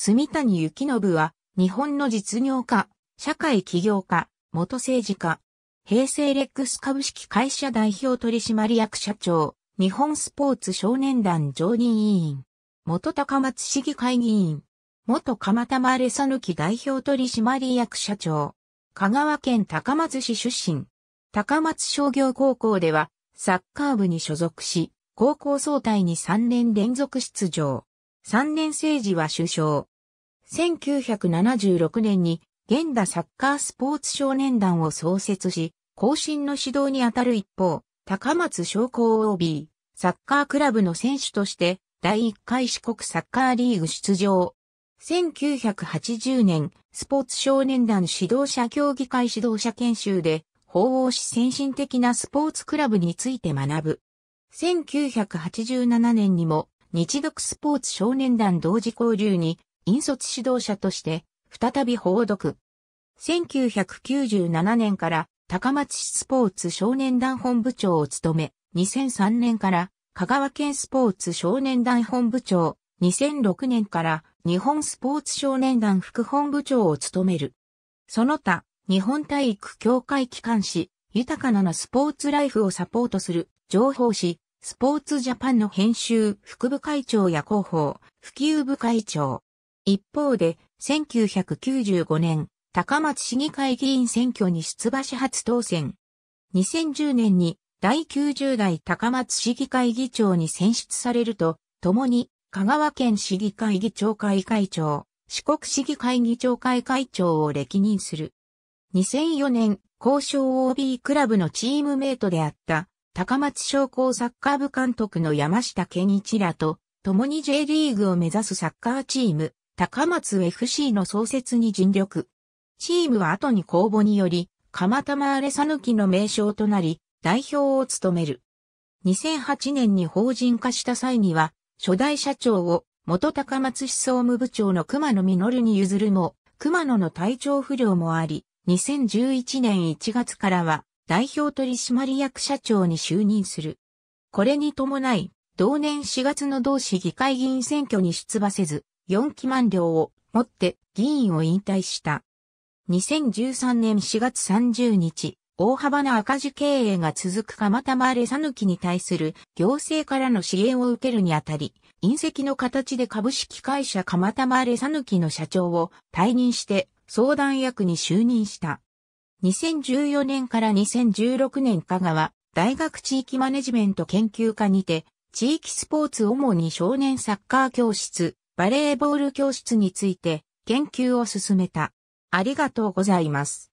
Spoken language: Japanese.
住谷幸信は、日本の実業家、社会起業家、元政治家、平成レックス株式会社代表取締役社長、日本スポーツ少年団常任委員、元高松市議会議員、元鎌田丸ぬき代表取締役社長、香川県高松市出身、高松商業高校では、サッカー部に所属し、高校総体に3年連続出場。3年政治は首相。1976年に、現代サッカースポーツ少年団を創設し、後進の指導にあたる一方、高松商工 OB、サッカークラブの選手として、第1回四国サッカーリーグ出場。1980年、スポーツ少年団指導者協議会指導者研修で、法王し先進的なスポーツクラブについて学ぶ。1987年にも日読スポーツ少年団同時交流に、引率指導者として、再び報読。1997年から高松市スポーツ少年団本部長を務め、2003年から香川県スポーツ少年団本部長、2006年から日本スポーツ少年団副本部長を務める。その他、日本体育協会機関誌、豊かなスポーツライフをサポートする情報誌、スポーツジャパンの編集、副部会長や広報、普及部会長。一方で、1995年、高松市議会議員選挙に出馬し初当選。2010年に第90代高松市議会議長に選出されると、共に香川県市議会議長会会長、四国市議会議長会会長を歴任する。2004年、交渉 OB クラブのチームメイトであった高松商工サッカー部監督の山下健一らと、共に J リーグを目指すサッカーチーム、高松 FC の創設に尽力。チームは後に公募により、釜玉アレサヌキの名称となり、代表を務める。2008年に法人化した際には、初代社長を元高松市総務部長の熊野実に譲るも、熊野の体調不良もあり、2011年1月からは代表取締役社長に就任する。これに伴い、同年4月の同市議会議員選挙に出馬せず、4期満了をもって議員を引退した。2013年4月30日、大幅な赤字経営が続く鎌田マれさぬきに対する行政からの支援を受けるにあたり、隕石の形で株式会社鎌田マれさぬきの社長を退任して相談役に就任した。2014年から2016年香川大学地域マネジメント研究科にて、地域スポーツ主に少年サッカー教室、バレーボール教室について研究を進めた。ありがとうございます。